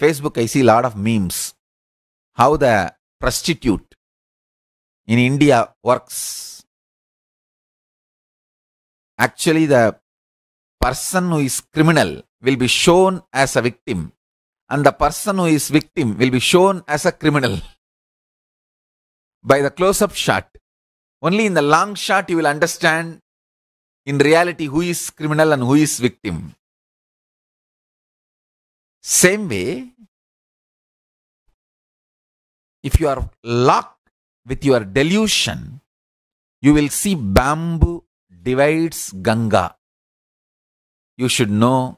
Facebook, I see a lot of memes. How the prostitute in India works. Actually, the person who is criminal will be shown as a victim and the person who is victim will be shown as a criminal by the close-up shot. Only in the long shot you will understand in reality who is criminal and who is victim. Same way, if you are locked with your delusion, you will see bamboo divides Ganga. You should know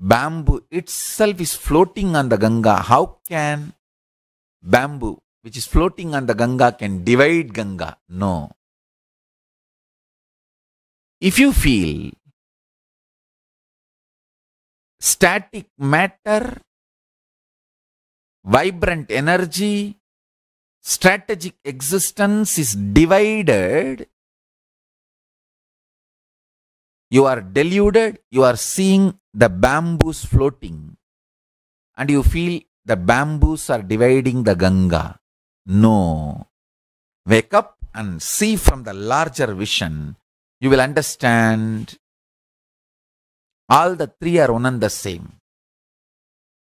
bamboo itself is floating on the Ganga. How can bamboo, which is floating on the Ganga, can divide Ganga? No. If you feel static matter, vibrant energy, strategic existence is divided, you are deluded, you are seeing the bamboos floating and you feel the bamboos are dividing the Ganga. No. Wake up and see from the larger vision. You will understand all the three are one and the same.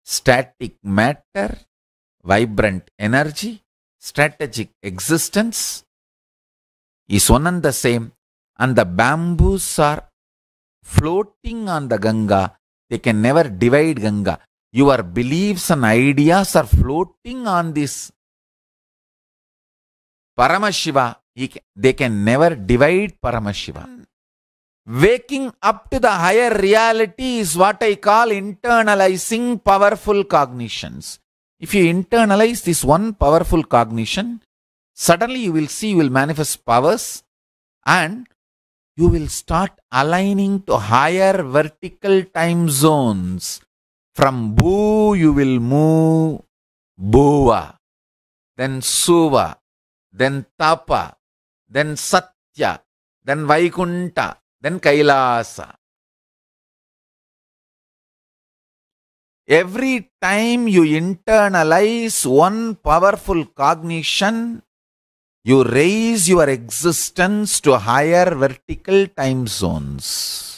Static matter, vibrant energy, strategic existence is one and the same and the bamboos are floating on the Ganga. They can never divide Ganga. Your beliefs and ideas are floating on this Paramashiva. Can, they can never divide Paramashiva. Waking up to the higher reality is what I call internalizing powerful cognitions. If you internalize this one powerful cognition, suddenly you will see you will manifest powers and you will start aligning to higher vertical time zones. From Bu, you will move Bhuva, then Suva, then Tapa, then Satya, then Vaikunta, then Kailasa. Every time you internalize one powerful cognition, you raise your existence to higher vertical time zones.